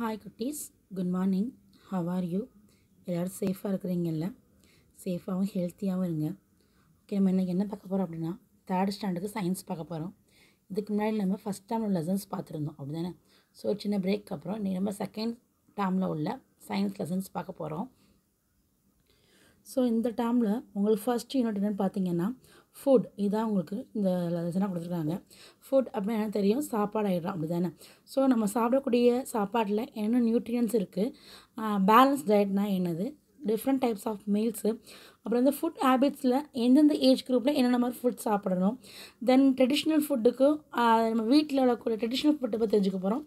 hi குட்டீஸ் good morning how are you எல்லோரும் சேஃபாக இருக்கிறீங்கல்ல சேஃபாகவும் ஹெல்த்தியாகவும் இருங்க ஓகே நம்ம இன்றைக்கி என்ன பார்க்க போகிறோம் அப்படின்னா தேர்ட் ஸ்டாண்டர்டுக்கு சயின்ஸ் பார்க்க போகிறோம் இதுக்கு முன்னாடி நம்ம ஃபஸ்ட் உள்ள லெசன்ஸ் பார்த்துருந்தோம் அப்படி தானே ஸோ சின்ன பிரேக் அப்புறம் நீ நம்ம செகண்ட் டேமில் உள்ள சயின்ஸ் லெசன்ஸ் பார்க்க போகிறோம் ஸோ இந்த டேமில் உங்களுக்கு ஃபஸ்ட் யூனிட் என்னென்னு பார்த்தீங்கன்னா ஃபுட் இதான் உங்களுக்கு இந்த லெசனாக கொடுத்துருக்காங்க ஃபுட் அப்படின்னா என்ன தெரியும் சாப்பாடு ஆகிடும் அப்படி தானே ஸோ நம்ம சாப்பிடக்கூடிய சாப்பாட்டில் என்ன நியூட்ரியன்ஸ் இருக்குது பேலன்ஸ் டயட்னால் என்னது டிஃப்ரெண்ட் டைப்ஸ் ஆஃப் மீல்ஸு அப்புறம் இந்த ஃபுட் ஹேபிட்ஸில் எந்தெந்த ஏஜ் குரூப்பில் என்னென்ன மாதிரி ஃபுட் சாப்பிடணும் தென் ட்ரெடிஷ்னல் ஃபுட்டுக்கு நம்ம வீட்டில் வளர்க்கக்கூடிய ட்ரெடிஷ்னல் ஃபுட்டை பற்றி தெரிஞ்சுக்க போகிறோம்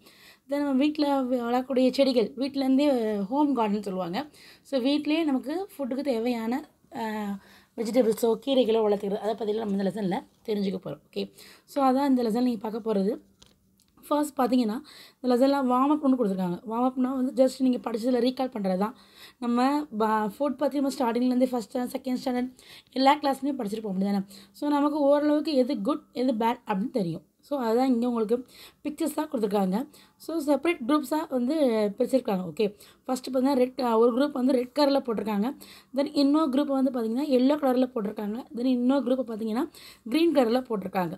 தென் நம்ம வீட்டில் வளர்க்கக்கூடிய செடிகள் வீட்டிலேருந்தே ஹோம் கார்டன் சொல்லுவாங்க ஸோ வீட்லேயே நமக்கு ஃபுட்டுக்கு தேவையான வெஜிடபிள்ஸோ கீரைகளோ வளர்த்துக்கிறது அதை பற்றிலாம் நம்ம இந்த லெசனில் தெரிஞ்சுக்க போகிறோம் ஓகே ஸோ அதான் இந்த லெசன் நீங்கள் பார்க்க போகிறது ஃபர்ஸ்ட் பார்த்தீங்கன்னா இந்த லெசனில் வார்ம் அப் ஒன்று கொடுத்துருக்காங்க வார்ம் அப்னால் வந்து ஜஸ்ட் நீங்கள் படித்ததில் ரீகால் பண்ணுறது தான் நம்ம ஃபுட் பற்றி நம்ம ஸ்டார்டிங்லேருந்து ஃபஸ்ட் ஸ்டாண்டர்ட் செகண்ட் ஸ்டாண்டர்ட் எல்லா கிளாஸ்லையும் படிச்சுட்டு போக முடியாது ஸோ நமக்கு ஓரளவுக்கு எது குட் எது பேட் அப்படின்னு தெரியும் ஸோ அதுதான் இங்கே உங்களுக்கு பிக்சர்ஸ் தான் கொடுத்துருக்காங்க ஸோ செப்பரேட் குரூப்ஸாக வந்து பிரிச்சிருக்காங்க ஓகே ஃபஸ்ட்டு பார்த்தீங்கன்னா ரெட் ஒரு குரூப் வந்து ரெட் கலரில் போட்டிருக்காங்க தென் இன்னொரு குரூப் வந்து பார்த்திங்கன்னா எல்லோ கலரில் போட்டிருக்காங்க தென் இன்னொரு குரூப்பை பார்த்திங்கன்னா க்ரீன் கலரில் போட்டிருக்காங்க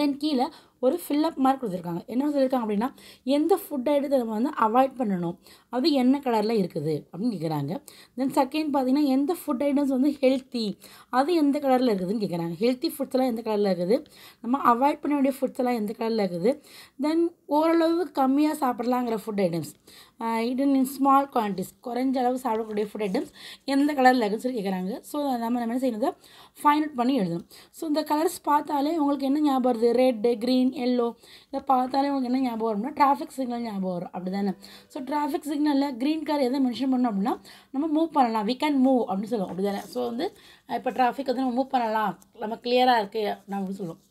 தென் கீழே ஒரு ஃபில்லப் மாதிரி கொடுத்துருக்காங்க என்ன சொல்லியிருக்காங்க அப்படின்னா எந்த ஃபுட் ஐட்டத்தை நம்ம வந்து அவாய்ட் பண்ணணும் அது என்ன கலரில் இருக்குது அப்படின்னு கேட்குறாங்க தென் செகண்ட் பார்த்தீங்கன்னா எந்த ஃபுட் ஐட்டம்ஸ் வந்து ஹெல்த்தி அது எந்த கலரில் இருக்குதுன்னு கேட்குறாங்க ஹெல்த்தி ஃபுட்ஸ் எல்லாம் எந்த கலரில் இருக்குது நம்ம அவாய்ட் பண்ண வேண்டிய ஃபுட்ஸ் எல்லாம் எந்த கலரில் இருக்குது தென் ஓரளவு கம்மியாக சாப்பிட்லாங்கிற food items eat in small quantities குறைஞ்ச அளவு சாப்பிடக்கூடிய ஃபுட் ஐட்டம்ஸ் எந்த கலரில் இருக்குன்னு சொல்லி கேட்குறாங்க ஸோ நம்ம நம்ம என்ன செய்யணும் ஃபைன் அவுட் பண்ணி எழுதணும் ஸோ இந்த கலர்ஸ் பார்த்தாலே உங்களுக்கு என்ன ஞாபகம் ரெட்டு க்ரீன் க்ரீன் எல்லோ இதை பார்த்தாலே உங்களுக்கு என்ன ஞாபகம் வரும்னா டிராஃபிக் சிக்னல் ஞாபகம் வரும் அப்படி தானே ஸோ டிராஃபிக் சிக்னலில் க்ரீன் கார் எதை மென்ஷன் பண்ணோம் அப்படின்னா நம்ம மூவ் பண்ணலாம் வி கேன் மூவ் அப்படின்னு சொல்லுவோம் அப்படி தானே ஸோ வந்து இப்போ டிராஃபிக் வந்து நம்ம மூவ் பண்ணலாம் நம்ம கிளியராக இருக்குது அப்படின்னு சொல்லுவோம்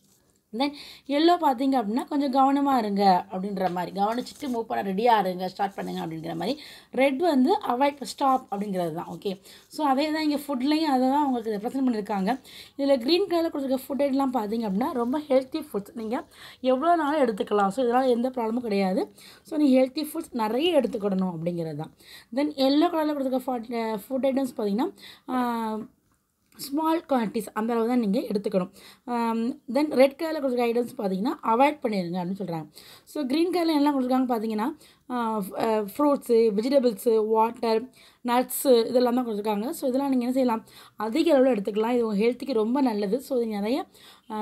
தென் எல்லோ பார்த்தீங்க அப்படின்னா கொஞ்சம் கவனமாக இருங்க அப்படின்ற மாதிரி கவனிச்சுட்டு மூவ் பண்ண ரெடியாக இருங்க ஸ்டார்ட் பண்ணுங்கள் அப்படிங்கிற மாதிரி ரெட் வந்து அவாய்ட் ஸ்டாப் அப்படிங்கிறது தான் ஓகே ஸோ அதே தான் இங்கே ஃபுட்லேயும் அதை தான் உங்களுக்கு ரெப்ரசன்ட் பண்ணியிருக்காங்க இதில் க்ரீன் கலரில் கொடுத்துருக்க ஃபுட் ஐட்லாம் பார்த்தீங்க அப்படின்னா ரொம்ப ஹெல்த்தி ஃபுட்ஸ் நீங்கள் எவ்வளோ நாளும் எடுத்துக்கலாம் ஸோ இதனால் எந்த ப்ராப்ளமும் கிடையாது ஸோ நீங்கள் ஹெல்த்தி ஃபுட்ஸ் நிறைய எடுத்துக்கிடணும் அப்படிங்கிறது தான் தென் எல்லோ கலரில் கொடுத்துருக்க ஃபுட் ஃபுட் ஐட்டம்ஸ் பார்த்திங்கன்னா ஸ்மால் குவான்டிஸ் அந்த அளவு தான் நீங்கள் எடுத்துக்கணும் தென் ரெட் கலரில் கொடுக்குற கைடன்ஸ் பார்த்தீங்கன்னா அவாய்ட் பண்ணிடுங்க அப்படின்னு சொல்கிறாங்க ஸோ க்ரீன் கலரில் என்ன கொடுத்துருக்காங்க பார்த்தீங்கன்னா ஃப்ரூட்ஸு வெஜிடபிள்ஸு வாட்டர் நட்ஸு இதெல்லாம் தான் கொடுத்துருக்காங்க ஸோ இதெல்லாம் நீங்கள் என்ன செய்யலாம் அதிக அளவில் எடுத்துக்கலாம் இது உங்கள் ஹெல்த்துக்கு ரொம்ப நல்லது ஸோ இது நிறைய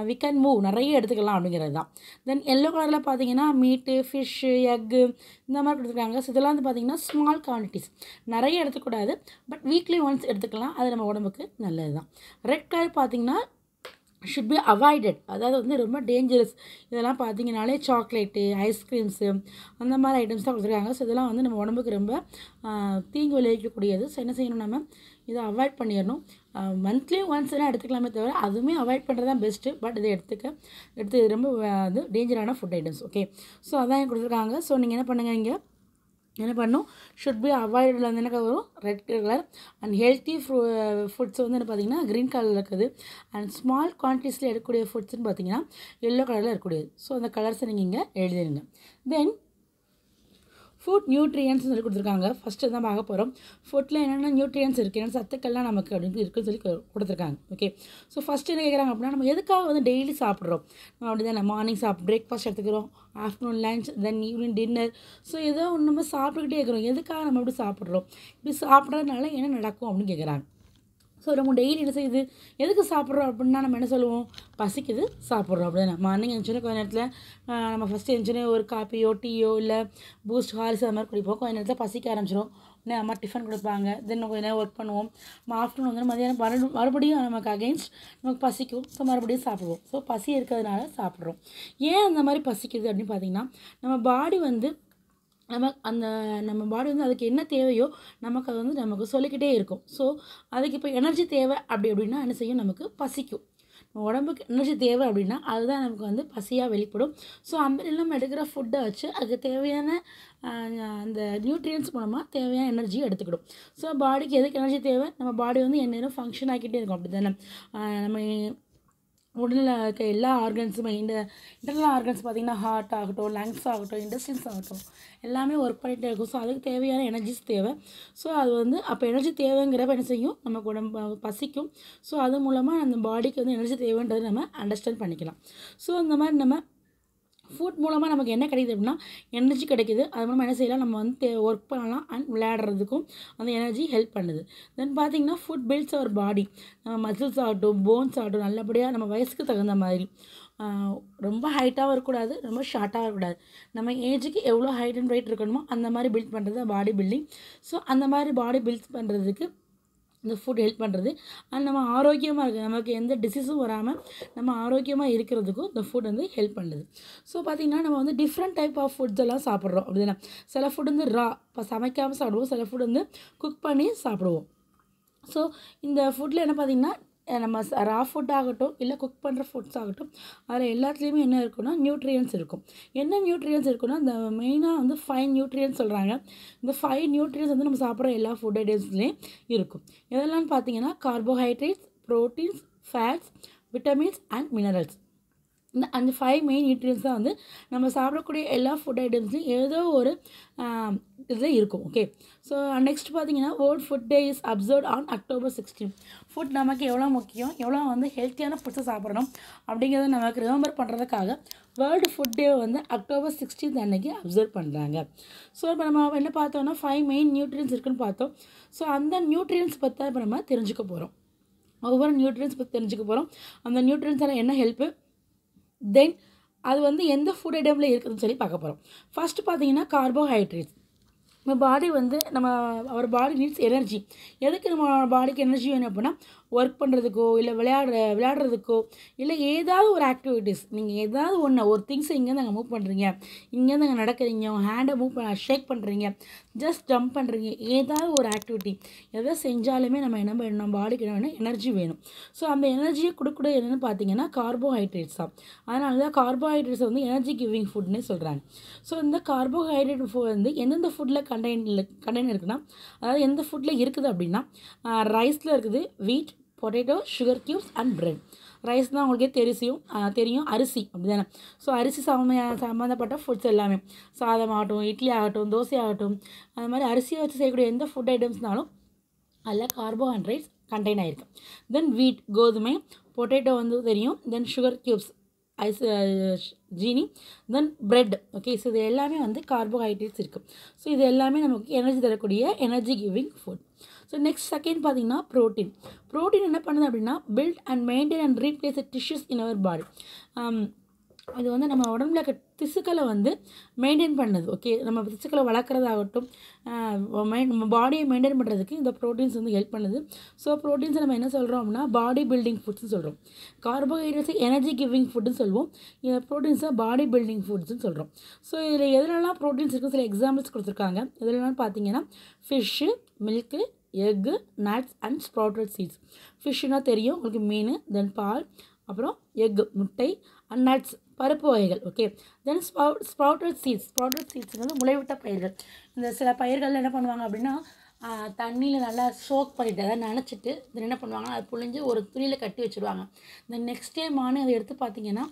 வி கேன் மூவ் நிறைய எடுத்துக்கலாம் அப்படிங்கிறது தான் தென் எல்லோ கலரில் பார்த்தீங்கன்னா மீட்டு ஃபிஷ்ஷு எக்கு இந்த மாதிரி கொடுத்துருக்காங்க ஸோ இதெல்லாம் வந்து பார்த்தீங்கன்னா ஸ்மால் குவான்டிட்டிஸ் நிறைய எடுத்துக்கூடாது பட் வீக்லி ஒன்ஸ் எடுத்துக்கலாம் அது நம்ம உடம்புக்கு நல்லது தான் ரெட் கலர் பார்த்திங்கன்னா ஷுட் பி அவாய்டட் அதாவது வந்து ரொம்ப டேஞ்சரஸ் இதெல்லாம் பார்த்தீங்கனாலே சாக்லேட்டு ஐஸ்கிரீம்ஸு அந்த மாதிரி ஐட்டம்ஸ் தான் கொடுத்துருக்காங்க ஸோ இதெல்லாம் வந்து நம்ம உடம்புக்கு ரொம்ப தீங்கு விளைவிக்கக்கூடியது ஸோ என்ன செய்யணும் நம்ம இதை அவாய்ட் பண்ணிடணும் மந்த்லி ஒன்ஸ் எல்லாம் எடுத்துக்கலாமே தவிர அதுவுமே அவாய்ட் பண்ணுறது தான் பெஸ்ட்டு பட் இதை எடுத்துக்க எடுத்து ரொம்ப அது டேஞ்சரான ஃபுட் ஐட்டம்ஸ் ஓகே ஸோ அதான் கொடுத்துருக்காங்க ஸோ நீங்கள் என்ன பண்ணுங்க இங்கே என்ன பண்ணும் ஷுட் பி அவாய்டில் வந்து எனக்கு வரும் ரெட் கலர் அண்ட் ஹெல்த்தி ஃப்ரூ ஃபுட்ஸ் வந்து என்ன பார்த்தீங்கன்னா க்ரீன் கலரில் இருக்குது அண்ட் ஸ்மால் குவான்டிட்டிஸில் எடுக்கக்கூடிய ஃபுட்ஸ்னு பார்த்தீங்கன்னா எல்லோ கலரில் இருக்கக்கூடியது ஸோ அந்த கலர்ஸை நீங்கள் இங்கே எழுதிடுங்க தென் ஃபுட் நியூட்ரியன்ஸ் சொல்லி கொடுத்துருக்காங்க ஃபஸ்ட்டு தான் பார்க்க போகிறோம் ஃபுட்டில் என்னென்ன நியூட்ரியன்ஸ் இருக்குது என்னென்ன சத்துக்கள்லாம் நமக்கு அப்படின்னு இருக்குன்னு சொல்லி கொடுத்துருக்காங்க ஓகே ஸோ ஃபஸ்ட்டு என்ன கேட்குறாங்க அப்படின்னா நம்ம எதுக்காக வந்து டெய்லி சாப்பிட்றோம் நம்ம அப்படி தான் மார்னிங் சாப் பிரேக்ஃபாஸ்ட் எடுத்துக்கிறோம் afternoon lunch then evening dinner so ஏதோ ஒன்று நம்ம சாப்பிட்டுக்கிட்டே இருக்கிறோம் எதுக்காக நம்ம அப்படி சாப்பிட்றோம் இப்படி சாப்பிட்றதுனால என்ன நடக்கும் அப்படின்னு கேட்குறாங்க ஸோ நம்ம டெய்லி என்ன செய்யுது எதுக்கு சாப்பிட்றோம் அப்படின்னா நம்ம என்ன சொல்லுவோம் பசிக்குது சாப்பிட்றோம் அப்படின்னா மார்னிங் எஞ்சினே கொஞ்ச நேரத்தில் நம்ம ஃபஸ்ட்டு எஞ்சினே ஒரு காப்பியோ டீயோ இல்லை பூஸ்ட் ஹாலிஸ் அந்த மாதிரி குடிப்போம் கொஞ்ச நேரத்தில் பசிக்க ஆரம்பிச்சிடும் உடனே அம்மா டிஃபன் கொடுப்பாங்க தென் கொஞ்ச நேரம் ஒர்க் பண்ணுவோம் நம்ம ஆஃப்டர்நூன் வந்து மதியானம் மறுபடியும் மறுபடியும் நமக்கு அகெயின்ஸ்ட் நமக்கு பசிக்கும் ஸோ மறுபடியும் சாப்பிடுவோம் ஸோ பசி இருக்கிறதுனால சாப்பிட்றோம் ஏன் அந்த மாதிரி பசிக்குது அப்படின்னு பார்த்திங்கன்னா நம்ம பாடி வந்து நம்ம அந்த நம்ம பாடி வந்து அதுக்கு என்ன தேவையோ நமக்கு அது வந்து நமக்கு சொல்லிக்கிட்டே இருக்கும் ஸோ அதுக்கு இப்போ எனர்ஜி தேவை அப்படி அப்படின்னா என்ன செய்யும் நமக்கு பசிக்கும் உடம்புக்கு எனர்ஜி தேவை அப்படின்னா அதுதான் நமக்கு வந்து பசியாக வெளிப்படும் ஸோ அந்த நம்ம எடுக்கிற ஃபுட்டை வச்சு அதுக்கு தேவையான அந்த நியூட்ரியன்ஸ் மூலமாக தேவையான எனர்ஜி எடுத்துக்கிடும் ஸோ பாடிக்கு எதுக்கு எனர்ஜி தேவை நம்ம பாடி வந்து எந்நேரம் ஃபங்க்ஷன் ஆகிக்கிட்டே இருக்கும் அப்படி தானே நம்ம உடலில் இருக்க எல்லா ஆர்கன்ஸுமே இந்த இன்டர்னல் ஆர்கன்ஸ் பார்த்திங்கன்னா ஹார்ட் ஆகட்டும் லங்ஸ் ஆகட்டும் இண்டஸ்ட்ரின்ஸ் ஆகட்டும் எல்லாமே ஒர்க் பண்ணிகிட்டே இருக்கும் ஸோ அதுக்கு தேவையான எனர்ஜிஸ் தேவை ஸோ அது வந்து அப்போ எனர்ஜி தேவைங்கிறப்ப என்ன செய்யும் நமக்கு உடம்பு பசிக்கும் ஸோ அது மூலமாக அந்த பாடிக்கு வந்து எனர்ஜி தேவைன்றது நம்ம அண்டர்ஸ்டாண்ட் பண்ணிக்கலாம் ஸோ அந்த மாதிரி நம்ம ஃபுட் மூலமாக நமக்கு என்ன கிடைக்குது அப்படின்னா எனர்ஜி கிடைக்குது அது மூலமாக என்ன செய்யலாம் நம்ம வந்து ஒர்க் பண்ணலாம் அண்ட் விளையாடுறதுக்கும் அந்த எனர்ஜி ஹெல்ப் பண்ணுது தென் பார்த்திங்கன்னா ஃபுட் பில்ட்ஸ் அவர் பாடி நம்ம மசில்ஸ் ஆகட்டும் போன்ஸ் ஆகட்டும் நல்லபடியாக நம்ம வயசுக்கு தகுந்த மாதிரி ரொம்ப ஹைட்டாகவும் இருக்கக்கூடாது ரொம்ப ஷார்ட்டாகவும் இருக்கக்கூடாது நம்ம ஏஜுக்கு எவ்வளோ ஹைட் அண்ட் வெயிட் இருக்கணுமோ அந்த மாதிரி பில்ட் பண்ணுறது பாடி பில்டிங் ஸோ அந்த மாதிரி பாடி பில்ட் பண்ணுறதுக்கு இந்த ஃபுட் ஹெல்ப் பண்ணுறது அண்ட் நம்ம ஆரோக்கியமாக இருக்குது நமக்கு எந்த டிசீஸும் வராமல் நம்ம ஆரோக்கியமாக இருக்கிறதுக்கும் இந்த ஃபுட் வந்து ஹெல்ப் பண்ணுது ஸோ பார்த்திங்கன்னா நம்ம வந்து டிஃப்ரெண்ட் டைப் ஆஃப் ஃபுட்ஸ் எல்லாம் சாப்பிட்றோம் அப்படின்னா சில ஃபுட் வந்து ரா இப்போ சமைக்காமல் சாப்பிடுவோம் சில ஃபுட் வந்து குக் பண்ணி சாப்பிடுவோம் ஸோ இந்த ஃபுட்டில் என்ன பார்த்திங்கன்னா நம்ம ரா ஃபுட் ஆகட்டும் இல்லை குக் பண்ணுற ஃபுட்ஸ் ஆகட்டும் அதில் எல்லாத்துலேயுமே என்ன இருக்குன்னா நியூட்ரியன்ஸ் இருக்கும் என்ன நியூட்ரியன்ஸ் இருக்குன்னா இந்த மெயினாக வந்து ஃபைவ் நியூட்ரியன்ஸ் சொல்கிறாங்க இந்த ஃபைவ் நியூட்ரியன்ஸ் வந்து நம்ம சாப்பிட்ற எல்லா ஃபுட் ஐட்டம்ஸ்லேயும் இருக்கும் எதெல்லாம்னு பார்த்தீங்கன்னா carbohydrates proteins fats vitamins and minerals இந்த அந்த ஃபைவ் மெயின் நியூட்ரியன்ஸ் தான் வந்து நம்ம சாப்பிடக்கூடிய எல்லா ஃபுட் ஐட்டம்ஸும் ஏதோ ஒரு இதில் இருக்கும் ஓகே ஸோ நெக்ஸ்ட் பார்த்தீங்கன்னா world food day is observe on October sixteen food நமக்கு எவ்வளோ முக்கியம் எவ்வளோ வந்து ஹெல்த்தியான ஃபுட்ஸை சாப்பிடணும் அப்படிங்கிறத நமக்கு ரிமெம்பர் பண்ணுறதுக்காக வேர்ல்டு ஃபுட் டே வந்து அக்டோபர் சிக்ஸ்டீன்த் அன்னைக்கு அப்சர்வ் பண்ணுறாங்க ஸோ இப்போ நம்ம என்ன பார்த்தோம்னா ஃபைவ் மெயின் நியூட்ரியன்ஸ் இருக்குன்னு பார்த்தோம் ஸோ அந்த நியூட்ரியன்ஸ் பற்றி தான் இப்போ நம்ம தெரிஞ்சுக்க போகிறோம் ஒவ்வொரு நியூட்ரியன்ஸ் பற்றி தெரிஞ்சுக்க போகிறோம் அந்த நியூட்ரியன்ஸால் என்ன ஹெல்ப்பு தென் அது வந்து எந்த ஃபுட் ஐட்டமில் இருக்குதுன்னு சொல்லி பார்க்க போகிறோம் ஃபஸ்ட்டு பார்த்தீங்கன்னா கார்போஹைட்ரேட்ஸ் நம்ம பாடி வந்து நம்ம அவர் பாடி நீட்ஸ் எனர்ஜி எதுக்கு நம்ம பாடிக்கு எனர்ஜி வேணும் அப்படின்னா ஒர்க் பண்ணுறதுக்கோ இல்லை விளையாடுற விளையாடுறதுக்கோ இல்லை ஏதாவது ஒரு ஆக்டிவிட்டீஸ் நீங்கள் ஏதாவது ஒன்று ஒரு திங்ஸை இங்கேருந்து அங்கே மூவ் பண்ணுறீங்க இங்கேருந்து அங்கே நடக்கிறீங்க உங்கள் ஹேண்டை மூவ் பண்ண ஷேக் பண்ணுறீங்க ஜஸ்ட் ஜம்ப் பண்ணுறீங்க ஏதாவது ஒரு ஆக்டிவிட்டி எதை செஞ்சாலுமே நம்ம என்ன பண்ணணும் பாடிக்கு என்ன வேணும் எனர்ஜி வேணும் ஸோ அந்த எனர்ஜியை கொடுக்கூட என்னென்னு பார்த்தீங்கன்னா கார்போஹைட்ரேட்ஸ் தான் அதனால தான் கார்போஹைட்ரேட்ஸ் வந்து எனர்ஜி கிவிங் ஃபுட்னே சொல்கிறாங்க ஸோ இந்த கார்போஹைட்ரேட் வந்து எந்தெந்த ஃபுட்டில் கண்டெய்னில் கண்டெய்னர் இருக்குன்னா அதாவது எந்த ஃபுட்டில் இருக்குது அப்படின்னா ரைஸில் இருக்குது wheat potato sugar cubes and bread rice தான் உங்களுக்கே தெரிசியும் தெரியும் அரிசி அப்படி தானே ஸோ அரிசி சமையா சம்மந்தப்பட்ட ஃபுட்ஸ் எல்லாமே சாதம் ஆகட்டும் இட்லி ஆகட்டும் தோசை ஆகட்டும் அது மாதிரி அரிசியை வச்சு செய்யக்கூடிய எந்த ஃபுட் ஐட்டம்ஸ்னாலும் அதில் கார்போஹைட்ரேட்ஸ் கண்டெய்ன் ஆகிருக்கு தென் வீட் கோதுமை பொட்டேட்டோ வந்து தெரியும் தென் சுகர் கியூப்ஸ் ஐஸ் ஜீனி தென் பிரெட் ஓகே ஸோ இது எல்லாமே வந்து கார்போஹைட்ரேட்ஸ் இருக்குது ஸோ இது எல்லாமே நமக்கு எனர்ஜி தரக்கூடிய energy giving food so next second பார்த்தீங்கன்னா ப்ரோட்டீன் ப்ரோட்டீன் என்ன பண்ணுது அப்படின்னா build and maintain and replace tissues in our body அது வந்து நம்ம உடம்புல இருக்க திசுக்களை வந்து மெயின்டைன் பண்ணுது ஓகே நம்ம திசுக்களை வளர்க்குறதாகட்டும் நம்ம பாடியை மெயின்டைன் பண்ணுறதுக்கு இந்த ப்ரோட்டீன்ஸ் வந்து ஹெல்ப் பண்ணுது ஸோ ப்ரோட்டீன்ஸை நம்ம என்ன சொல்கிறோம் அப்படின்னா பாடி பில்டிங் ஃபுட்ஸ்னு சொல்கிறோம் கார்போஹைட்ரேட்ஸ் எனர்ஜி கிவிங் ஃபுட்டுன்னு சொல்லுவோம் இந்த ப்ரோட்டீன்ஸை பாடி பில்டிங் ஃபுட்ஸ்னு சொல்கிறோம் ஸோ இதில் எதுலலாம் ப்ரோட்டீன்ஸ் இருக்குது சில எக்ஸாம்பிள்ஸ் கொடுத்துருக்காங்க எதுலலாம் பார்த்தீங்கன்னா fish milk egg nuts and sprouted seeds ஃபிஷ்ஷுனால் தெரியும் உங்களுக்கு மீன் தென் பால் அப்புறம் எக்கு முட்டை அண்ட் நட்ஸ் பருப்பு வகைகள் ஓகே தென் ஸ்ப்ரௌ ஸ்ப்ரௌட்டட் சீட்ஸ் ஸ்ப்ரௌட்டட் சீட்ஸ் வந்து முளைவிட்ட பயிர்கள் இந்த சில பயிர்கள் என்ன பண்ணுவாங்க அப்படின்னா தண்ணியில் நல்லா சோக் பண்ணிட்டு அதை நினச்சிட்டு இதில் என்ன பண்ணுவாங்கன்னா அது புழிஞ்சு ஒரு துணியில் கட்டி வச்சுருவாங்க இந்த நெக்ஸ்ட் டே மானு அதை எடுத்து பார்த்தீங்கன்னா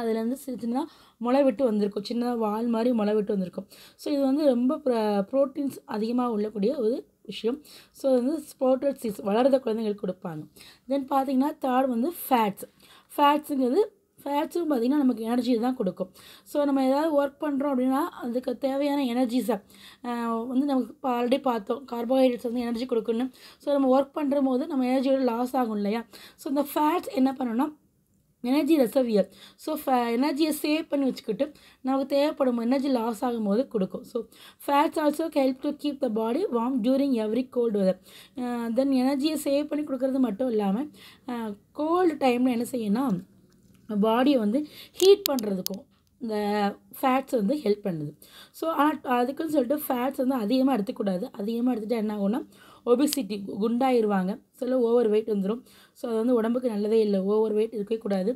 அதுலேருந்து சின்ன சின்னதாக முளை விட்டு வந்திருக்கும் சின்னதாக வால் மாதிரி முளை விட்டு வந்திருக்கும் ஸோ இது வந்து ரொம்ப ப்ரோட்டீன்ஸ் அதிகமாக உள்ளக்கூடிய ஒரு விஷயம் ஸோ அது வந்து ஸ்ப்ரோட்டட் சீட்ஸ் வளர்கிற குழந்தைங்களுக்கு கொடுப்பாங்க தென் பார்த்திங்கன்னா தேர்ட் வந்து ஃபேட்ஸ் ஃபேட்ஸுங்கிறது ஃபேட்ஸும் பார்த்திங்கன்னா நமக்கு எனர்ஜி தான் கொடுக்கும் ஸோ நம்ம ஏதாவது ஒர்க் பண்ணுறோம் அப்படின்னா அதுக்கு தேவையான எனர்ஜிஸை வந்து நமக்கு இப்போ ஆல்ரெடி பார்த்தோம் கார்போஹைட்ரேட்ஸ் வந்து எனர்ஜி கொடுக்கணும் ஸோ நம்ம ஒர்க் பண்ணுற போது நம்ம எனர்ஜியோட லாஸ் ஆகும் இல்லையா ஸோ இந்த ஃபேட்ஸ் என்ன பண்ணணும்னா எனர்ஜி ரெசவியர் ஸோ ஃபே எனர்ஜியை சேவ் பண்ணி வச்சுக்கிட்டு நமக்கு தேவைப்படும் எனர்ஜி லாஸ் ஆகும்போது கொடுக்கும் so fats also help to keep the body warm during every cold weather then எனர்ஜியை சேவ் பண்ணி கொடுக்கறது மட்டும் இல்லாமல் கோல்டு டைமில் என்ன செய்யணும் பாடியை வந்து ஹீட் பண்ணுறதுக்கும் இந்த ஃபேட்ஸ் வந்து ஹெல்ப் பண்ணுது ஸோ ஆனால் அதுக்குன்னு சொல்லிட்டு ஃபேட்ஸ் வந்து அதிகமாக எடுத்துக்கூடாது அதிகமாக எடுத்துகிட்டா என்ன ஆகும்னா ஒபிசிட்டி குண்டாயிருவாங்க சில ஓவர் வெயிட் வந்துடும் ஸோ அது வந்து உடம்புக்கு நல்லதே இல்லை ஓவர் வெயிட் இருக்கவே கூடாது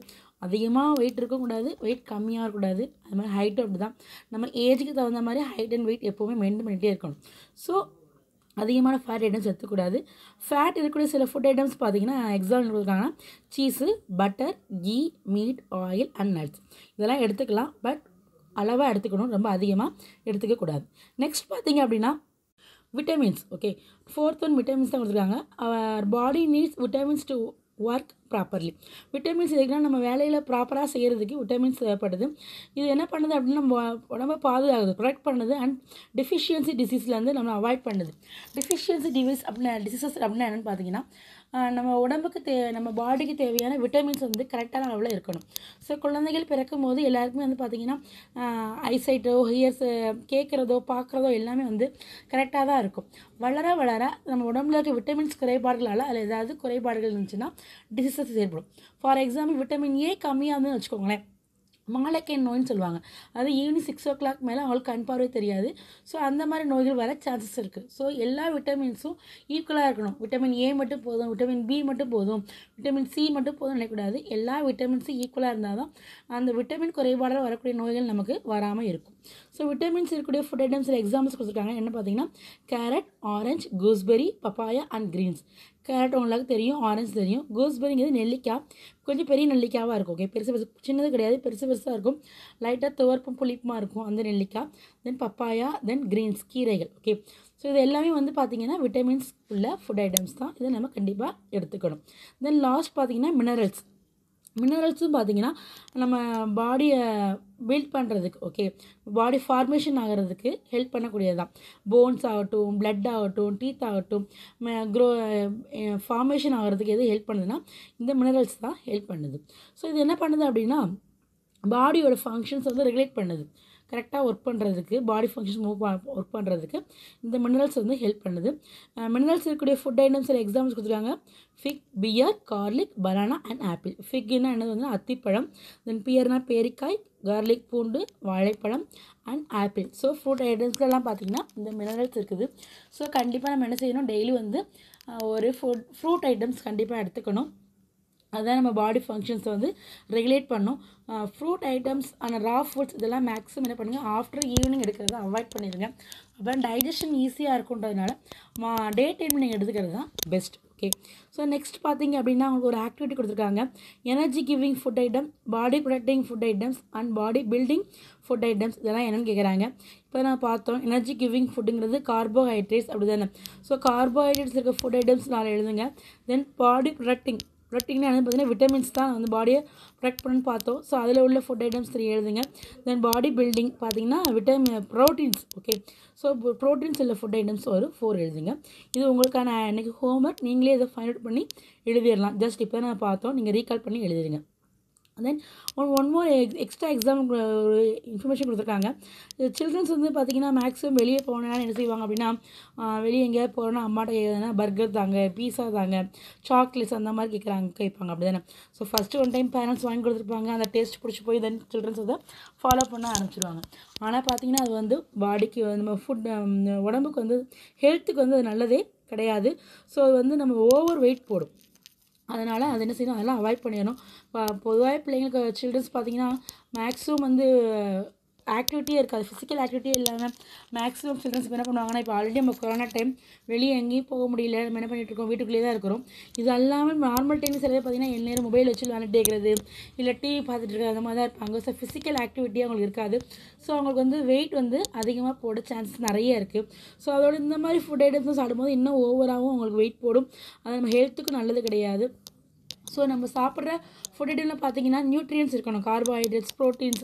அதிகமாக வெயிட் இருக்கக்கூடாது வெயிட் கம்மியாக இருக்கக்கூடாது அது மாதிரி ஹைட்டும் அப்படி தான் நம்ம ஏஜுக்கு தகுந்த மாதிரி ஹைட் அண்ட் வெயிட் எப்போவுமே மெயின்டைன் பண்ணிகிட்டே இருக்கணும் ஸோ அதிகமான ஃபேட் ஐட்டம்ஸ் எடுத்துக்கூடாது ஃபேட் இருக்கக்கூடிய சில ஃபுட் ஐட்டம்ஸ் பார்த்தீங்கன்னா எக்ஸாம்பிள் கொடுக்காங்கன்னா cheese butter ghee meat oil and nuts இதெல்லாம் எடுத்துக்கலாம் பட் அளவாக எடுத்துக்கணும் ரொம்ப அதிகமாக எடுத்துக்கக்கூடாது நெக்ஸ்ட் பார்த்தீங்க அப்படின்னா vitamins okay fourth one vitamins தான் கொடுத்துருக்காங்க our body needs vitamins to work properly vitamins இதுக்கெல்லாம் நம்ம வேலையில் ப்ராப்பராக செய்கிறதுக்கு விட்டமின்ஸ் தேவைப்படுது இது என்ன பண்ணுது அப்படின்னா நம்ம உடம்ப பாதுகாக்குது ப்ரொடெக்ட் பண்ணுது அண்ட் டிஃபிஷியன்சி டிசீஸ்லேருந்து நம்ம அவாய்ட் பண்ணுது டிஃபிஷியன்சி டிசீஸ் அப்படின்னா டிசீசஸ் அப்படின்னா என்னென்னு பார்த்தீங்கன்னா நம்ம உடம்புக்கு தே நம்ம பாடிக்கு தேவையான விட்டமின்ஸ் வந்து கரெக்டான அளவில் இருக்கணும் ஸோ குழந்தைகள் பிறக்கும் போது எல்லாருக்குமே வந்து பார்த்திங்கன்னா ஐசைட்டோ ஹியர்ஸ் கேட்குறதோ பார்க்குறதோ எல்லாமே வந்து கரெக்டாக தான் இருக்கும் வளர வளர நம்ம உடம்புல இருக்க விட்டமின்ஸ் குறைபாடுகளால் அதில் ஏதாவது குறைபாடுகள் இருந்துச்சுன்னா டிசீஸ் எக்ஸஸ் ஏற்படும் ஃபார் எக்ஸாம்பிள் விட்டமின் ஏ கம்மியாக வச்சுக்கோங்களேன் மாலக்கேன் நோய்னு சொல்லுவாங்க அது ஈவினிங் சிக்ஸ் ஓ கிளாக் மேலே அவங்களுக்கு கண் பார்வை தெரியாது ஸோ அந்த மாதிரி நோய்கள் வர சான்சஸ் இருக்குது ஸோ எல்லா விட்டமின்ஸும் ஈக்குவலாக இருக்கணும் விட்டமின் ஏ மட்டும் போதும் விட்டமின் பி மட்டும் போதும் விட்டமின் சி மட்டும் போதும் நினைக்கூடாது எல்லா விட்டமின்ஸும் ஈக்குவலாக இருந்தால் தான் அந்த விட்டமின் குறைபாடாக வரக்கூடிய நோய்கள் நமக்கு வராமல் இருக்கும் ஸோ விட்டமின்ஸ் இருக்கக்கூடிய ஃபுட் ஐட்டம்ஸில் எக்ஸாம்பிள்ஸ் கொடுத்துருக்காங்க என்ன பார்த்தீங்கன்னா carrot orange gooseberry papaya and greens carrot உங்களுக்கு தெரியும் ஆரஞ்சு தெரியும் கூஸ்பெரிங்கிறது நெல்லிக்காய் கொஞ்சம் பெரிய நெல்லிக்காவாக இருக்கும் ஓகே பெருசு பெருசு சின்னது கிடையாது பெருசு பெருசாக இருக்கும் லைட்டாக துவர்ப்பும் புளிப்புமாக இருக்கும் அந்த நெல்லிக்காய் தென் பப்பாயா தென் கிரீன்ஸ் கீரைகள் ஓகே ஸோ இது எல்லாமே வந்து பார்த்திங்கன்னா விட்டமின்ஸ் உள்ள ஃபுட் ஐட்டம்ஸ் தான் இதை நம்ம கண்டிப்பாக எடுத்துக்கணும் தென் லாஸ்ட் பார்த்திங்கன்னா மினரல்ஸ் மினரல்ஸும் பார்த்திங்கன்னா நம்ம பாடியை பில்ட் பண்ணுறதுக்கு ஓகே பாடி ஃபார்மேஷன் ஆகிறதுக்கு ஹெல்ப் பண்ணக்கூடியது தான் போன்ஸ் ஆகட்டும் பிளட் ஆகட்டும் டீத் ஆகட்டும் க்ரோ ஃபார்மேஷன் ஆகிறதுக்கு எது ஹெல்ப் பண்ணுதுன்னா இந்த மினரல்ஸ் தான் ஹெல்ப் பண்ணுது ஸோ இது என்ன பண்ணுது அப்படின்னா பாடியோட ஃபங்க்ஷன்ஸ் வந்து ரெகுலேட் பண்ணுது கரெக்டாக ஒர்க் பண்ணுறதுக்கு பாடி ஃபங்க்ஷன் மூவ் ஒர்க் பண்ணுறதுக்கு இந்த மினரல்ஸ் வந்து ஹெல்ப் பண்ணுது மினரல்ஸ் இருக்கக்கூடிய ஃபுட் ஐட்டம்ஸ் எக்ஸாம்பிள்ஸ் கொடுத்துருக்காங்க fig pear garlic banana and apple ஃபிக்னா என்னது வந்து அத்திப்பழம் தென் பியர்னால் பேரிக்காய் கார்லிக் பூண்டு வாழைப்பழம் அண்ட் ஆப்பிள் ஸோ ஃப்ரூட் ஐட்டம்ஸ்லாம் பார்த்திங்கன்னா இந்த மினரல்ஸ் இருக்குது ஸோ கண்டிப்பாக நம்ம என்ன செய்யணும் டெய்லி வந்து ஒரு ஃபுட் ஃப்ரூட் ஐட்டம்ஸ் கண்டிப்பாக எடுத்துக்கணும் அதுதான் நம்ம பாடி ஃபங்க்ஷன்ஸை வந்து ரெகுலேட் பண்ணும் ஃப்ரூட் ஐட்டம்ஸ் ஆனால் ரா ஃபுட்ஸ் இதெல்லாம் மேக்ஸிமம் என்ன பண்ணுங்கள் ஆஃப்டர் ஈவினிங் எடுக்கிறத அவாய்ட் பண்ணிடுங்க அப்புறம் டைஜஷன் ஈஸியாக இருக்குன்றதுனால மா டே டைம் நீங்கள் எடுத்துக்கிறது தான் பெஸ்ட் ஓகே ஸோ நெக்ஸ்ட் பார்த்தீங்க அப்படின்னா அவங்களுக்கு ஒரு ஆக்டிவிட்டி கொடுத்துருக்காங்க energy giving food item body protecting food items and body building food items இதெல்லாம் என்னென்னு கேட்குறாங்க இப்போ நான் பார்த்தோம் எனர்ஜி கிவிங் ஃபுட்டுங்கிறது கார்போஹைட்ரேட்ஸ் அப்படி தானே ஸோ கார்போஹைட்ரேட்ஸ் இருக்க ஃபுட் ஐட்டம்ஸ் நான் எழுதுங்க தென் பாடி ப்ரொடக்டிங் ப்ரொடெக்டிங்னா என்னென்னு பார்த்தீங்கன்னா விட்டமின்ஸ் தான் வந்து பாடியை ப்ரொடெக்ட் பண்ணுன்னு பார்த்தோம் ஸோ அதில் உள்ள ஃபுட் ஐட்டம்ஸ் த்ரீ எழுதுங்க தென் பாடி பில்டிங் பார்த்தீங்கன்னா vitamin proteins okay so proteins உள்ள ஃபுட் ஐட்டம்ஸ் ஒரு ஃபோர் எழுதுங்க இது உங்களுக்கான எனக்கு ஹோம்ஒர்க் நீங்களே இதை ஃபைண்ட் அவுட் பண்ணி எழுதிடலாம் ஜஸ்ட் இப்போ தான் பார்த்தோம் நீங்கள் ரீகால் பண்ணி எழுதிடுங்க then one one more extra exam information கொடுத்துருக்காங்க சில்ட்ரன்ஸ் வந்து பார்த்திங்கன்னா மேக்ஸிமம் வெளியே போனால் என்ன செய்வாங்க அப்படின்னா வெளியே எங்கேயாவது போகிறோன்னா அம்மாட்ட எதுனா பர்கர் தாங்க பீஸா தாங்க சாக்லேட்ஸ் அந்த மாதிரி கேட்குறாங்க கேட்பாங்க அப்படி தானே so first one time parents வாங்கி கொடுத்துருப்பாங்க அந்த டேஸ்ட் பிடிச்சி போய் தென் சில்ட்ரன்ஸ் அதை ஃபாலோ பண்ண ஆரம்பிச்சிருவாங்க ஆனால் பார்த்திங்கன்னா அது வந்து பாடிக்கு நம்ம ஃபுட் உடம்புக்கு வந்து ஹெல்த்துக்கு வந்து அது நல்லதே கிடையாது ஸோ அது வந்து நம்ம ஓவர் வெயிட் போடும் அதனால் அது என்ன செய்யணும் அதெல்லாம் அவாய்ட் பண்ணிடணும் பொதுவாக பிள்ளைங்களுக்கு சில்ட்ரன்ஸ் பார்த்தீங்கன்னா மேக்ஸிமம் வந்து ஆக்டிவிட்டியே இருக்காது ஃபிசிக்கல் ஆக்டிவிட்டியே இல்லாமல் மேக்ஸிமம் சில்ட்ரன்ஸ் என்ன பண்ணுவாங்கன்னா இப்போ ஆல்ரெடி நம்ம கொரோனா டைம் வெளியே எங்கேயும் போக முடியல நம்ம என்ன பண்ணிகிட்டு இருக்கோம் வீட்டுக்குள்ளேயே தான் இருக்கிறோம் இது எல்லாமே நார்மல் டைம் சில பார்த்திங்கன்னா பார்த்தீங்கன்னா என் நேரம் மொபைல் வச்சு விளாண்டுட்டே இருக்கிறது இல்லை டிவி பார்த்துட்டு இருக்கிறது அந்த மாதிரி தான் இருப்பாங்க ஸோ ஃபிசிக்கல் ஆக்டிவிட்டியாக அவங்களுக்கு இருக்காது ஸோ அவங்களுக்கு வந்து வெயிட் வந்து அதிகமாக போட சான்ஸ் நிறைய இருக்குது ஸோ அதோட இந்த மாதிரி ஃபுட் ஐட்டம்ஸ் சாப்பிடும்போது இன்னும் ஓவராகவும் அவங்களுக்கு வெயிட் போடும் அது நம்ம ஹெல்த்துக்கு நல்லது கிடையாது ஸோ நம்ம சாப்பிட்ற ஃபுட் ஐட்டமில் பார்த்தீங்கன்னா நியூட்ரியன்ஸ் இருக்கணும் carbohydrates proteins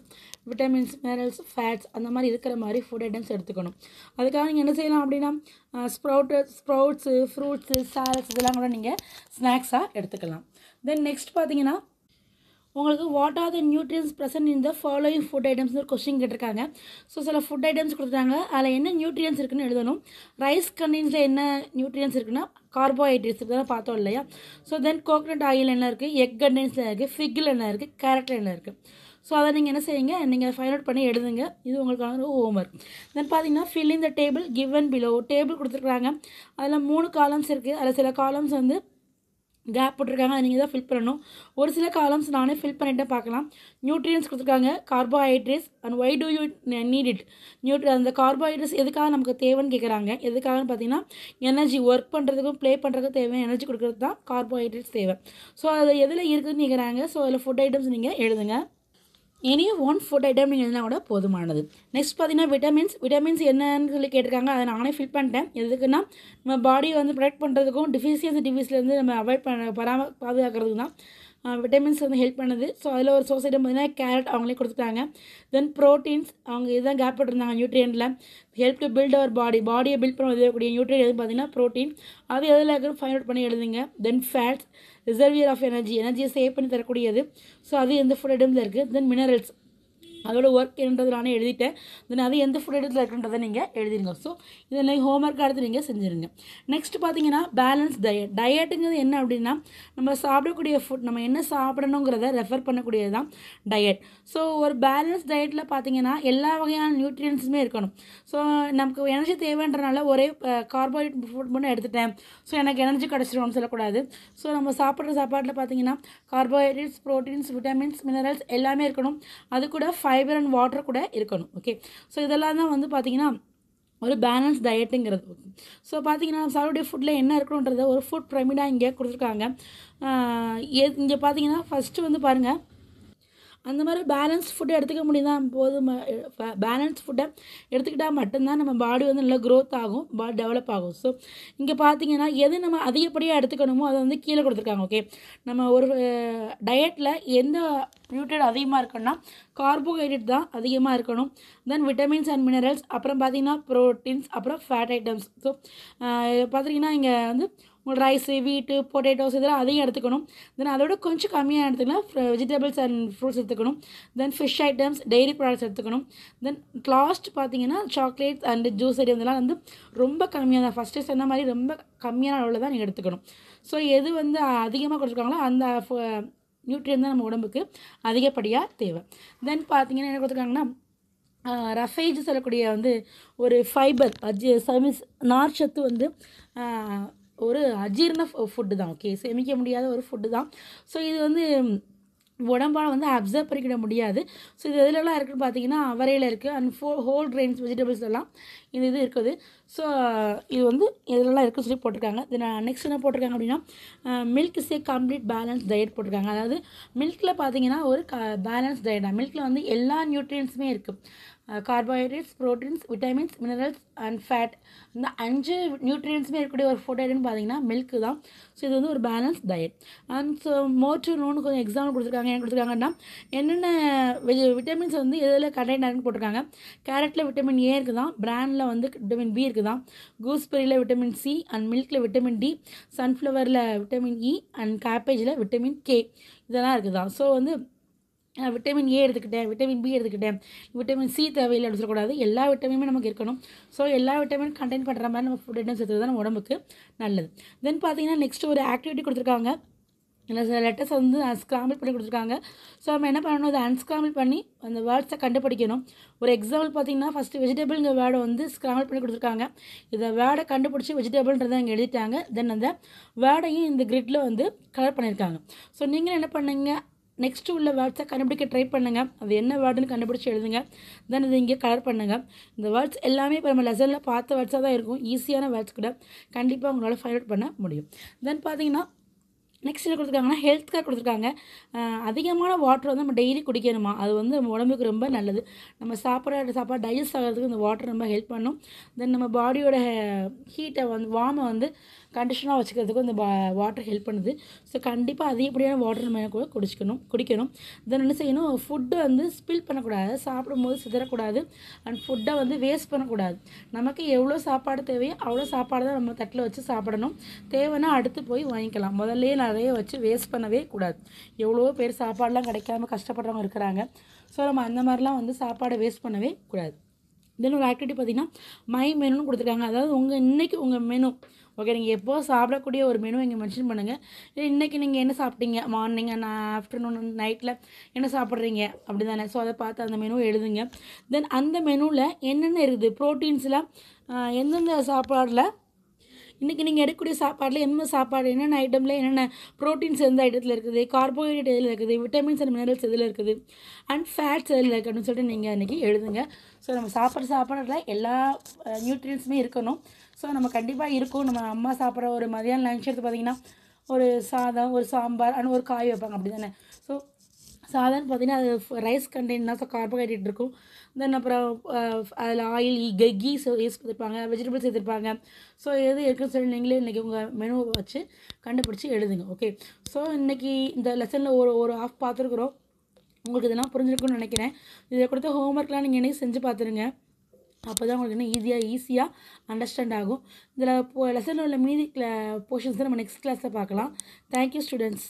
vitamins minerals fats அந்த மாதிரி இருக்கிற மாதிரி ஃபுட் ஐட்டம்ஸ் எடுத்துக்கணும் அதுக்காக நீங்கள் என்ன செய்யலாம் அப்படின்னா ஸ்ப்ரௌட்டு ஸ்ப்ரௌட்ஸு ஃப்ரூட்ஸு சாலட்ஸ் இதெல்லாம் கூட நீங்கள் ஸ்நாக்ஸாக எடுத்துக்கலாம் தென் நெக்ஸ்ட் பார்த்தீங்கன்னா உங்களுக்கு what are the nutrients present இந்த ஃபாலோயிங் ஃபுட் ஐட்டம்ஸ்னு ஒரு கொஸ்டின் கேட்டிருக்காங்க ஸோ சில ஃபுட் ஐட்டம்ஸ் கொடுத்துட்டாங்க அதில் என்ன நியூட்ரியன்ஸ் இருக்குன்னு எழுதணும் ரைஸ் கண்டென்ஸில் என்ன நியூட்ரியன்ஸ் இருக்குன்னா கார்போஹைட்ரேட்ஸ் தான் பார்த்தோம் இல்லையா ஸோ தென் கோகனட் ஆயில் என்ன இருக்குது எக் கண்டென்ஸில் இருக்குது ஃபிக்கில் என்ன இருக்குது கேரட்டில் என்ன இருக்குது ஸோ அதை நீங்கள் என்ன செய்யுங்க நீங்கள் ஃபைண்ட் அவுட் பண்ணி எழுதுங்க இது உங்களுக்கான ஒரு ஹோம் ஒர்க் தென் பார்த்தீங்கன்னா ஃபில் இந்த டேபிள் கிவன் பிலோ டேபிள் கொடுத்துருக்குறாங்க அதில் மூணு காலம்ஸ் இருக்குது அதில் சில காலம்ஸ் வந்து கேப் போட்டிருக்காங்க அதை நீங்கள் தான் ஃபில் பண்ணணும் ஒரு சில காலம்ஸ் நானே ஃபில் பண்ணிட்டு பார்க்கலாம் நியூட்ரியன்ஸ் கொடுத்துருக்காங்க carbohydrates and why do you need it நியூட்ரி அந்த கார்போஹைட்ரேட்ஸ் எதுக்காக நமக்கு தேவைன்னு கேட்குறாங்க எதுக்காகன்னு பார்த்தீங்கன்னா எனர்ஜி ஒர்க் பண்ணுறதுக்கும் ப்ளே பண்ணுறதுக்கும் தேவை எனர்ஜி கொடுக்குறது தான் கார்போஹைட்ரேட்ஸ் தேவை ஸோ அதில் எதில் இருக்குதுன்னு கேட்குறாங்க ஸோ அதில் ஃபுட் ஐட்டம்ஸ் நீங்கள் எழுதுங்க எனியும் ஒன் ஃபுட் ஐட்டம் நீங்கள் இருந்தால் கூட போதுமானது நெக்ஸ்ட் பார்த்தீங்கன்னா விட்டமின்ஸ் விட்டமின்ஸ் என்னன்னு சொல்லி கேட்டிருக்காங்க அதை நானே ஃபில் பண்ணிட்டேன் எதுக்குன்னா நம்ம பாடியை வந்து ப்ரொடெக்ட் பண்ணுறதுக்கும் டிஃபிஷியன்சி டிஃபீஸ்லேருந்து நம்ம அவாய்ட் பண்ண பராம பாதுகாக்கிறதுக்கு தான் விட்டமின்ஸ் வந்து ஹெல்ப் பண்ணுது ஸோ அதில் ஒரு சோர்ஸ் ஐட்டம் பார்த்தீங்கன்னா கேரட் அவங்களே கொடுத்துட்டாங்க தென் ப்ரோட்டீன்ஸ் அவங்க இதுதான் கேப் போட்டிருந்தாங்க நியூட்ரியனில் help to build our body பாடியை பில்ட் பண்ண உதவக்கூடிய நியூட்ரியன் எதுவும் பார்த்தீங்கன்னா ப்ரோட்டீன் அது எதில் இருக்கிற ஃபைண்ட் அவுட் பண்ணி எழுதுங்க then fats reservoir of energy எனர்ஜியை சேவ் பண்ணி தரக்கூடியது ஸோ அது எந்த ஃபுட் ஐட்டம்ஸில் இருக்குது தென் மினரல்ஸ் அதோட ஒர்க் என்னன்றது நானே எழுதிட்டேன் தென் அது எந்த ஃபுட் இடத்துல இருக்குன்றதை நீங்கள் எழுதிருங்க ஸோ இதை நீங்கள் ஒர்க் எடுத்து நீங்கள் செஞ்சுருங்க நெக்ஸ்ட் பார்த்தீங்கன்னா பேலன்ஸ் டயட் டயட்டுங்கிறது என்ன அப்படின்னா நம்ம சாப்பிடக்கூடிய ஃபுட் நம்ம என்ன சாப்பிடணுங்கிறத ரெஃபர் பண்ணக்கூடியது தான் டயட் ஸோ ஒரு பேலன்ஸ் டயட்டில் பார்த்தீங்கன்னா எல்லா வகையான நியூட்ரியன்ஸுமே இருக்கணும் ஸோ நமக்கு எனர்ஜி தேவைன்றனால ஒரே கார்போஹைட்ரேட் ஃபுட் மட்டும் எடுத்துட்டேன் ஸோ எனக்கு எனர்ஜி கிடச்சிடும்னு சொல்லக்கூடாது ஸோ நம்ம சாப்பிட்ற சாப்பாட்டில் பார்த்தீங்கன்னா கார்போஹைட்ரேட்ஸ் ப்ரோட்டீன்ஸ் விட்டமின்ஸ் மினரல்ஸ் எல்லாமே இருக்கணும் அது கூட ஃபை ஃபைபர் அண்ட் வாட்டர் கூட இருக்கணும் ஓகே ஸோ இதெல்லாம் தான் வந்து பார்த்தீங்கன்னா ஒரு பேலன்ஸ் டயட்டுங்கிறது ஸோ பார்த்தீங்கன்னா நம்ம ஃபுட்டில் என்ன இருக்கணுன்றத ஒரு ஃபுட் பிரமிடாக இங்கே கொடுத்துருக்காங்க இங்கே பார்த்தீங்கன்னா ஃபஸ்ட்டு வந்து பாருங்கள் அந்த மாதிரி பேலன்ஸ் ஃபுட்டை எடுத்துக்க முடியுதா போதும் பேலன்ஸ் ஃபுட்டை எடுத்துக்கிட்டால் மட்டும்தான் நம்ம பாடி வந்து நல்லா க்ரோத் ஆகும் பாடி டெவலப் ஆகும் ஸோ இங்கே பார்த்தீங்கன்னா எது நம்ம அதிகப்படியாக எடுத்துக்கணுமோ அதை வந்து கீழே கொடுத்துருக்காங்க ஓகே நம்ம ஒரு டயட்டில் எந்த நியூட்ரேட் அதிகமாக இருக்கணும்னா கார்போஹைட்ரேட் தான் அதிகமாக இருக்கணும் தென் விட்டமின்ஸ் அண்ட் மினரல்ஸ் அப்புறம் பார்த்தீங்கன்னா ப்ரோட்டீன்ஸ் அப்புறம் ஃபேட் ஐட்டம்ஸ் ஸோ பார்த்துட்டிங்கன்னா இங்கே வந்து உங்களுக்கு ரைஸு வீட்டு பொட்டேட்டோஸ் இதெல்லாம் அதையும் எடுத்துக்கணும் தென் அதோட கொஞ்சம் கம்மியாக எடுத்துக்கலாம் வெஜிடபிள்ஸ் அண்ட் ஃப்ரூட்ஸ் எடுத்துக்கணும் then fish items dairy products எடுத்துக்கணும் தென் லாஸ்ட் பார்த்தீங்கன்னா சாக்லேட்ஸ் அண்ட் ஜூஸ் ஐட்டம் இதெல்லாம் வந்து ரொம்ப கம்மியாக தான் ஃபஸ்ட்டு சொன்ன மாதிரி ரொம்ப கம்மியான அளவில் தான் நீங்கள் எடுத்துக்கணும் ஸோ எது வந்து அதிகமாக கொடுத்துருக்காங்களோ அந்த நியூட்ரியன் தான் நம்ம உடம்புக்கு அதிகப்படியாக தேவை தென் பார்த்தீங்கன்னா என்ன கொடுத்துருக்காங்கன்னா ரஃபேஜ் சொல்லக்கூடிய வந்து ஒரு ஃபைபர் அஜி சமிஸ் நார்ச்சத்து வந்து ஒரு அஜீர்ண ஃபுட்டு தான் ஓகே சேமிக்க முடியாத ஒரு ஃபுட்டு தான் ஸோ இது வந்து உடம்பால் வந்து அப்சர்வ் பண்ணிக்கிட முடியாது ஸோ இது எதுலலாம் இருக்குதுன்னு பார்த்தீங்கன்னா அவரையில் இருக்குது அண்ட் ஃபோ ஹோல் கிரெயின்ஸ் வெஜிடபிள்ஸ் எல்லாம் இந்த இது இருக்குது ஸோ இது வந்து எதுலலாம் இருக்குன்னு சொல்லி போட்டிருக்காங்க இது நான் நெக்ஸ்ட் என்ன போட்டிருக்காங்க அப்படின்னா milk say complete balance diet போட்டிருக்காங்க அதாவது மில்கில் பார்த்தீங்கன்னா ஒரு க பேலன்ஸ் டயட்டாக மில்கில் வந்து எல்லா நியூட்ரியன்ஸுமே இருக்குது carbohydrates proteins vitamins minerals and fat இந்த அஞ்சு நியூட்ரியன்ஸுமே இருக்கக்கூடிய ஒரு ஃபுட் ஐட்டம்னு பார்த்தீங்கன்னா மில்க்கு தான் ஸோ இது வந்து ஒரு பேலன்ஸ் டயட் அண்ட் ஸோ மோட்டு நோன்னு கொஞ்சம் எக்ஸாம்பிள் கொடுத்துருக்காங்க என்ன கொடுத்துருக்காங்கன்னா என்னென்ன விட்டமின்ஸ் வந்து எதில் கண்டெயின் போட்டிருக்காங்க கேரட்டில் விட்டமின் ஏ இருக்குது தான் பிராண்டில் வந்து விட்டமின் பி தான் கூஸ்பெரியில் விட்டமின் சி அண்ட் மில்கில் விட்டமின் டி சன்ஃப்ளவரில் விட்டமின் இ அண்ட் கேப்பேஜில் விட்டமின் கே இதெல்லாம் தான் ஸோ வந்து விட்டமின் ஏ எடுத்துக்கிட்டேன் விட்டமின் பி எடுத்துக்கிட்டேன் விட்டமின் சி தேவையில்லை அப்படின்னு சொல்லக்கூடாது எல்லா விட்டமினுமே நமக்கு இருக்கணும் ஸோ எல்லா விட்டமின் கண்டெயின் பண்ணுற மாதிரி நம்ம ஃபுட் ஐட்டம் சேர்த்து தான் உடம்புக்கு நல்லது தென் பார்த்தீங்கன்னா நெக்ஸ்ட் ஒரு ஆக்டிவிட்டி கொடுத்துருக்காங்க இல்லை சில லெட்டர்ஸ் வந்து அன்ஸ்கிராம்பிள் பண்ணி கொடுத்துருக்காங்க ஸோ நம்ம என்ன பண்ணணும் அதை அன்ஸ்கிராம்பிள் பண்ணி அந்த வேர்ட்ஸை கண்டுபிடிக்கணும் ஒரு எக்ஸாம்பிள் பார்த்தீங்கன்னா ஃபஸ்ட்டு வெஜிடபிள்ங்கிற வேர்டை வந்து ஸ்கிராம்பிள் பண்ணி கொடுத்துருக்காங்க இதை வேர்டை கண்டுபிடிச்சி வெஜிடபிள்ன்றதை அங்கே எழுதிட்டாங்க தென் அந்த வேர்டையும் இந்த கிரிட்டில் வந்து கலர் பண்ணியிருக்காங்க ஸோ நீங்களும் என்ன பண்ணுங்கள் நெக்ஸ்ட் உள்ள வேர்ட்ஸை கண்டுபிடிக்க ட்ரை பண்ணுங்கள் அது என்ன வேர்டுன்னு கண்டுபிடிச்சி எழுதுங்க தென் இதை இங்கே கலர் பண்ணுங்கள் இந்த வேர்ட்ஸ் எல்லாமே இப்போ நம்ம லெசனில் பார்த்த வேர்ட்ஸாக தான் இருக்கும் ஈஸியான வேர்ட்ஸ் கூட கண்டிப்பாக உங்களால் ஃபைண்ட் அவுட் பண்ண முடியும் தென் பார்த்தீங்கன்னா நெக்ஸ்ட் என்ன கொடுத்துருக்காங்கன்னா ஹெல்த் கேர் கொடுத்துருக்காங்க அதிகமான வாட்டர் வந்து நம்ம டெய்லி குடிக்கணுமா அது வந்து நம்ம உடம்புக்கு ரொம்ப நல்லது நம்ம சாப்பிட்ற சாப்பாடு டைஜஸ்ட் ஆகிறதுக்கு இந்த வாட்டர் ரொம்ப ஹெல்ப் பண்ணும் தென் நம்ம பாடியோட ஹீட்டை வந்து வார்மை வந்து கண்டிஷனாக வச்சுக்கிறதுக்கும் இந்த வாட்டர் ஹெல்ப் பண்ணுது ஸோ கண்டிப்பாக அதிகப்படியான வாட்டர் நம்ம கூட குடிச்சிக்கணும் குடிக்கணும் தென் என்ன செய்யணும் ஃபுட்டு வந்து ஸ்பில் பண்ணக்கூடாது சாப்பிடும்போது சிதறக்கூடாது அண்ட் ஃபுட்டை வந்து வேஸ்ட் பண்ணக்கூடாது நமக்கு எவ்வளோ சாப்பாடு தேவையோ அவ்வளோ சாப்பாடு தான் நம்ம தட்டில் வச்சு சாப்பிடணும் தேவைன்னா அடுத்து போய் வாங்கிக்கலாம் முதல்லையே நிறைய வச்சு வேஸ்ட் பண்ணவே கூடாது எவ்வளோ பேர் சாப்பாடெலாம் கிடைக்காம கஷ்டப்படுறவங்க இருக்கிறாங்க ஸோ நம்ம அந்த மாதிரிலாம் வந்து சாப்பாடை வேஸ்ட் பண்ணவே கூடாது தென் ஒரு ஆக்டிவிட்டி பார்த்தீங்கன்னா மை மெனுன்னு கொடுத்துருக்காங்க அதாவது உங்கள் இன்றைக்கி உங்கள் மெனு ஓகே நீங்கள் எப்போ சாப்பிடக்கூடிய ஒரு மெனு இங்கே மென்ஷன் பண்ணுங்கள் இல்லை இன்றைக்கி நீங்கள் என்ன சாப்பிட்டீங்க மார்னிங் நான் ஆஃப்டர்நூன் நைட்டில் என்ன சாப்பிட்றீங்க அப்படி தானே ஸோ அதை பார்த்து அந்த மெனுவை எழுதுங்க தென் அந்த மெனுவில் என்னென்ன இருக்குது ப்ரோட்டீன்ஸில் எந்தெந்த சாப்பாடில் இன்றைக்கி நீங்கள் எடுக்கக்கூடிய சாப்பாடில் என்னென்ன சாப்பாடு என்னென்ன ஐட்டமில் என்னென்ன ப்ரோட்டீன்ஸ் எந்த ஐட்டத்தில் இருக்குது கார்போஹைட்ரேட் எதில் இருக்குது விட்டமின்ஸ் அண்ட் மினரல்ஸ் எதில் இருக்குது அண்ட் ஃபேட்ஸ் எதில் இருக்குது அப்படின்னு சொல்லிட்டு நீங்கள் இன்றைக்கி எழுதுங்க ஸோ நம்ம சாப்பிட்ற சாப்பாடுல எல்லா நியூட்ரியன்ஸுமே இருக்கணும் ஸோ நம்ம கண்டிப்பாக இருக்கும் நம்ம அம்மா சாப்பிட்ற ஒரு மதியானம் லஞ்ச் எடுத்து பார்த்திங்கன்னா ஒரு சாதம் ஒரு சாம்பார் அண்ட் ஒரு காய் வைப்பாங்க அப்படி தானே சாதாரண பார்த்தீங்கன்னா அது ரைஸ் சார் கார்போஹைட்ரேட் இருக்கும் தென் அப்புறம் அதில் ஆயில் கெக்கி சோ யூஸ் பண்ணியிருப்பாங்க வெஜிடபிள்ஸ் சேர்த்துருப்பாங்க ஸோ எது இருக்குன்னு சொல்லி நீங்களே இன்றைக்கி உங்கள் மெனுவை வச்சு கண்டுபிடிச்சி எழுதுங்க ஓகே ஸோ இன்றைக்கி இந்த லெசனில் ஒரு ஒரு ஆஃப் பார்த்துருக்குறோம் உங்களுக்கு இதெல்லாம் புரிஞ்சிருக்குன்னு நினைக்கிறேன் இதை கொடுத்த ஹோம்ஒர்க்லாம் நீங்கள் என்னையும் செஞ்சு பார்த்துருங்க அப்போ தான் உங்களுக்கு இன்னும் ஈஸியாக ஈஸியாக அண்டர்ஸ்டாண்ட் ஆகும் இதில் லெசனில் உள்ள மீதி போர்ஷன்ஸை நம்ம நெக்ஸ்ட் கிளாஸை பார்க்கலாம் தேங்க்யூ ஸ்டூடெண்ட்ஸ்